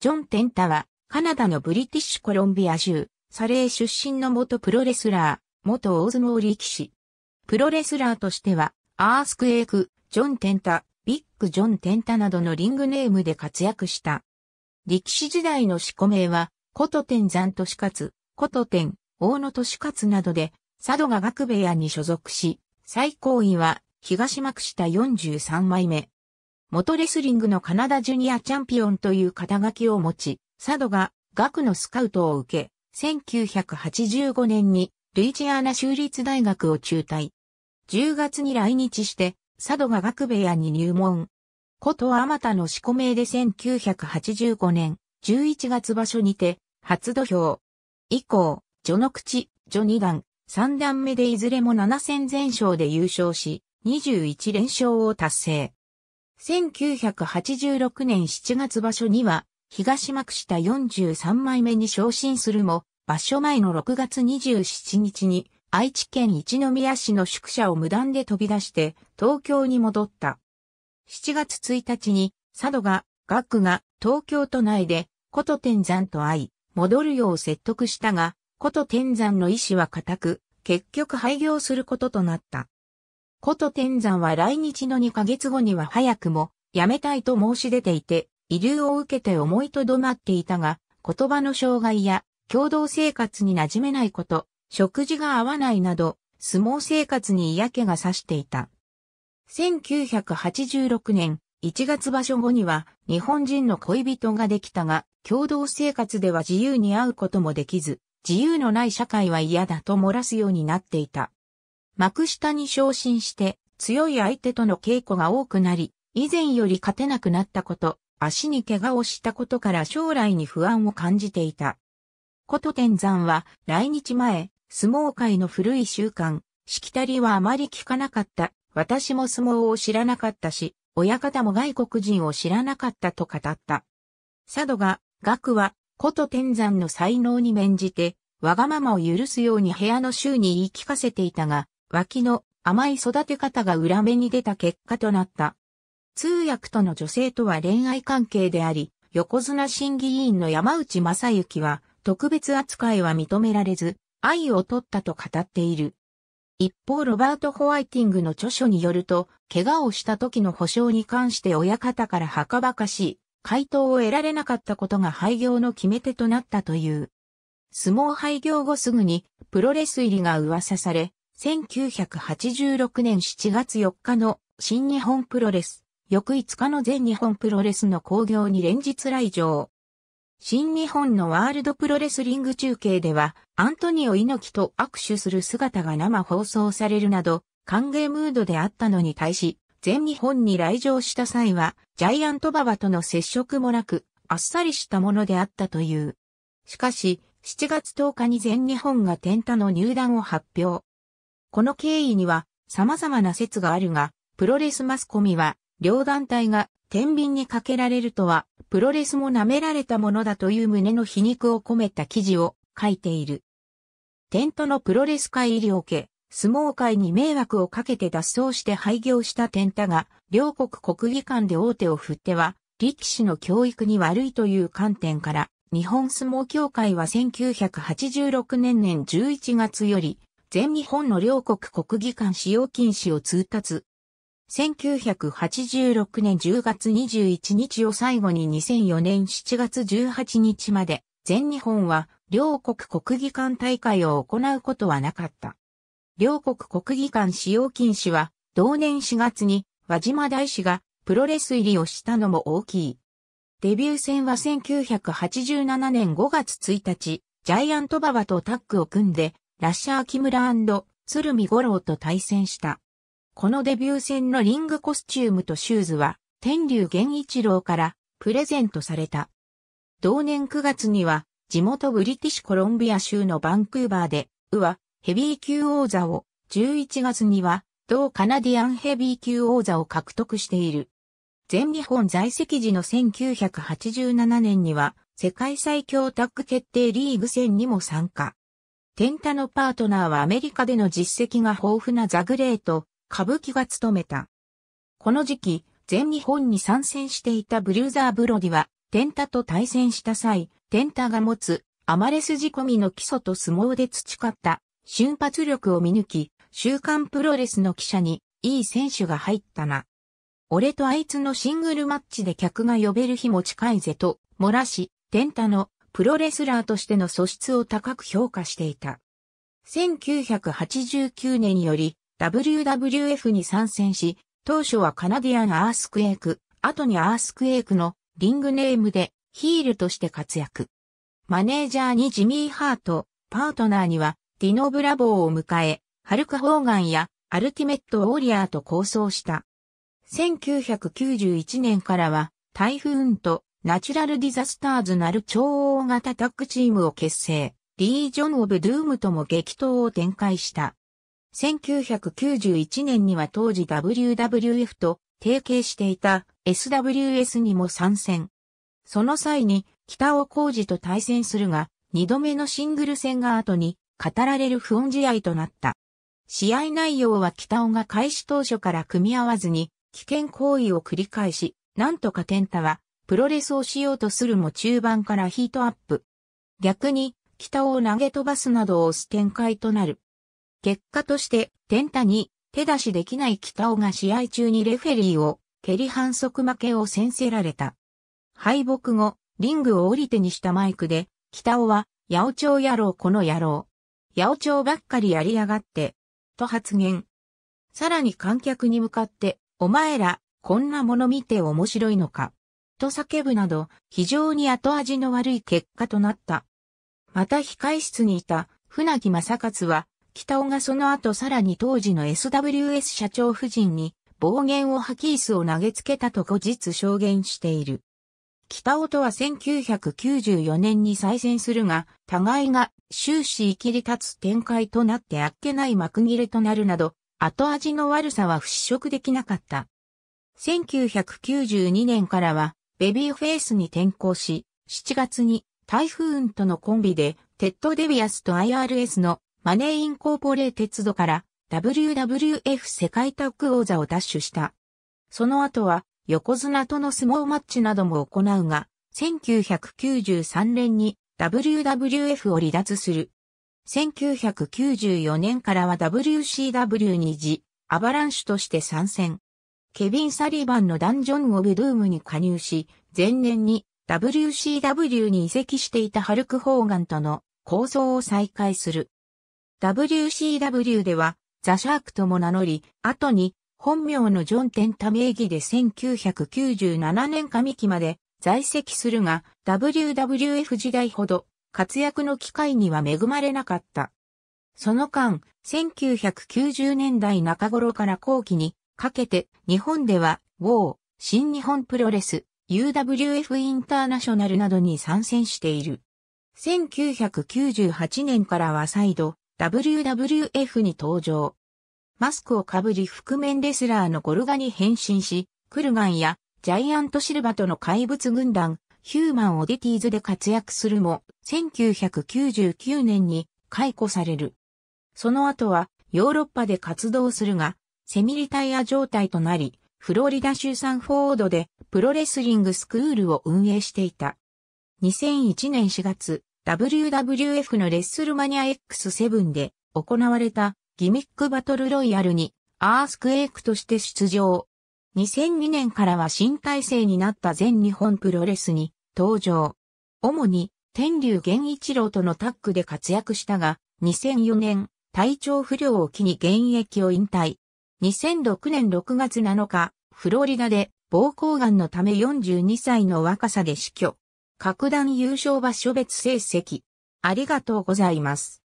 ジョン・テンタは、カナダのブリティッシュコロンビア州、サレー出身の元プロレスラー、元大相撲力士。プロレスラーとしては、アースクエイク、ジョン・テンタ、ビッグ・ジョン・テンタなどのリングネームで活躍した。力士時代の四股名は、コトテン・ンザ琴天山利勝、琴天、大野カツなどで、佐渡が学部屋に所属し、最高位は、東幕下43枚目。元レスリングのカナダジュニアチャンピオンという肩書きを持ち、佐渡が学のスカウトを受け、1985年にルイジアナ州立大学を中退。10月に来日して、佐渡が学部屋に入門。ことあまたの四股名で1985年11月場所にて、初土俵。以降、序の口、序二段、三段目でいずれも7戦全勝で優勝し、21連勝を達成。1986年7月場所には、東幕下43枚目に昇進するも、場所前の6月27日に、愛知県一宮市の宿舎を無断で飛び出して、東京に戻った。7月1日に、佐渡が、学が、東京都内で、琴天山と会い、戻るよう説得したが、琴天山の意志は固く、結局廃業することとなった。こと天山は来日の2ヶ月後には早くも、辞めたいと申し出ていて、遺留を受けて思いとどまっていたが、言葉の障害や、共同生活に馴染めないこと、食事が合わないなど、相撲生活に嫌気がさしていた。1986年1月場所後には日本人の恋人ができたが、共同生活では自由に会うこともできず、自由のない社会は嫌だと漏らすようになっていた。幕下に昇進して強い相手との稽古が多くなり、以前より勝てなくなったこと、足に怪我をしたことから将来に不安を感じていた。こと天山は来日前、相撲界の古い習慣、しきたりはあまり聞かなかった。私も相撲を知らなかったし、親方も外国人を知らなかったと語った。佐渡が、学は、こと天山の才能に免じて、わがままを許すように部屋の衆に言い聞かせていたが、脇の甘い育て方が裏目に出た結果となった。通訳との女性とは恋愛関係であり、横綱審議委員の山内正幸は、特別扱いは認められず、愛を取ったと語っている。一方、ロバート・ホワイティングの著書によると、怪我をした時の保証に関して親方から墓ばかしい、回答を得られなかったことが廃業の決め手となったという。相撲廃業後すぐにプロレス入りが噂され、1986年7月4日の新日本プロレス、翌5日の全日本プロレスの興行に連日来場。新日本のワールドプロレスリング中継では、アントニオ猪木と握手する姿が生放送されるなど、歓迎ムードであったのに対し、全日本に来場した際は、ジャイアントババとの接触もなく、あっさりしたものであったという。しかし、7月10日に全日本が天太の入団を発表。この経緯には様々な説があるが、プロレスマスコミは、両団体が天秤にかけられるとは、プロレスも舐められたものだという胸の皮肉を込めた記事を書いている。テントのプロレス界入りを受け、相撲界に迷惑をかけて脱走して廃業したテンタが、両国国技館で大手を振っては、力士の教育に悪いという観点から、日本相撲協会は1986年年11月より、全日本の両国国技館使用禁止を通達。1986年10月21日を最後に2004年7月18日まで全日本は両国国技館大会を行うことはなかった。両国国技館使用禁止は同年4月に和島大使がプロレス入りをしたのも大きい。デビュー戦は1987年5月1日、ジャイアント馬場とタッグを組んで、ラッシャー木村鶴見五郎と対戦した。このデビュー戦のリングコスチュームとシューズは、天竜源一郎からプレゼントされた。同年9月には、地元ブリティッシュコロンビア州のバンクーバーで、ウはヘビー級王座を、11月には、同カナディアンヘビー級王座を獲得している。全日本在籍時の1987年には、世界最強タッグ決定リーグ戦にも参加。テンタのパートナーはアメリカでの実績が豊富なザグレート、歌舞伎が務めた。この時期、全日本に参戦していたブルーザー・ブロディは、テンタと対戦した際、テンタが持つアマレス仕込みの基礎と相撲で培った瞬発力を見抜き、週刊プロレスの記者にいい選手が入ったな。俺とあいつのシングルマッチで客が呼べる日も近いぜと、漏らし、テンタのプロレスラーとしての素質を高く評価していた。1989年より WWF に参戦し、当初はカナディアンアースクエイク、後にアースクエイクのリングネームでヒールとして活躍。マネージャーにジミー・ハート、パートナーにはディノ・ブラボーを迎え、ハルク・ホーガンやアルティメット・ウォリアーと構想した。1991年からはタイフーンとナチュラルディザスターズなる超大型タッグチームを結成、リージョン・オブ・ドゥームとも激闘を展開した。1991年には当時 WWF と提携していた SWS にも参戦。その際に北尾浩二と対戦するが、二度目のシングル戦が後に語られる不穏試合となった。試合内容は北尾が開始当初から組み合わずに危険行為を繰り返し、なんとか天太はプロレスをしようとするも中盤からヒートアップ。逆に、北を投げ飛ばすなどを押す展開となる。結果として、天太に手出しできない北尾が試合中にレフェリーを蹴り反則負けを先せられた。敗北後、リングを降りてにしたマイクで、北尾は、八百長野郎この野郎。八百長ばっかりやりやがって、と発言。さらに観客に向かって、お前ら、こんなもの見て面白いのか。と叫ぶなど、非常に後味の悪い結果となった。また控室にいた船木正勝は、北尾がその後さらに当時の SWS 社長夫人に暴言を吐き椅子を投げつけたと後日証言している。北尾とは1994年に再戦するが、互いが終始生きり立つ展開となってあっけない幕切れとなるなど、後味の悪さは払拭できなかった。1992年からはベビーフェイスに転向し、7月にタイフーンとのコンビで、テッド・デビアスと IRS のマネーインコーポレーテッドから WWF 世界タッグ王座を奪取した。その後は横綱との相撲マッチなども行うが、1993年に WWF を離脱する。1994年からは WCW に次、アバランシュとして参戦。ケビン・サリバンのダンジョン・オブ・ドゥームに加入し、前年に WCW に移籍していたハルク・ホーガンとの構想を再開する。WCW ではザ・シャークとも名乗り、後に本名のジョン・テンタ名義で1997年上期まで在籍するが、WWF 時代ほど活躍の機会には恵まれなかった。その間、1990年代中頃から後期にかけて、日本では、ウォー、新日本プロレス、UWF インターナショナルなどに参戦している。1998年からは再度、WWF に登場。マスクをかぶり覆面レスラーのゴルガに変身し、クルガンやジャイアントシルバとの怪物軍団、ヒューマンオディティーズで活躍するも、1999年に解雇される。その後はヨーロッパで活動するが、セミリタイア状態となり、フロリダ州サンフォードでプロレスリングスクールを運営していた。2001年4月、WWF のレッスルマニア X7 で行われたギミックバトルロイヤルにアースクエイクとして出場。2002年からは新体制になった全日本プロレスに登場。主に天竜源一郎とのタッグで活躍したが、2004年体調不良を機に現役を引退。2006年6月7日、フロリダで膀胱癌のため42歳の若さで死去。格段優勝場所別成績。ありがとうございます。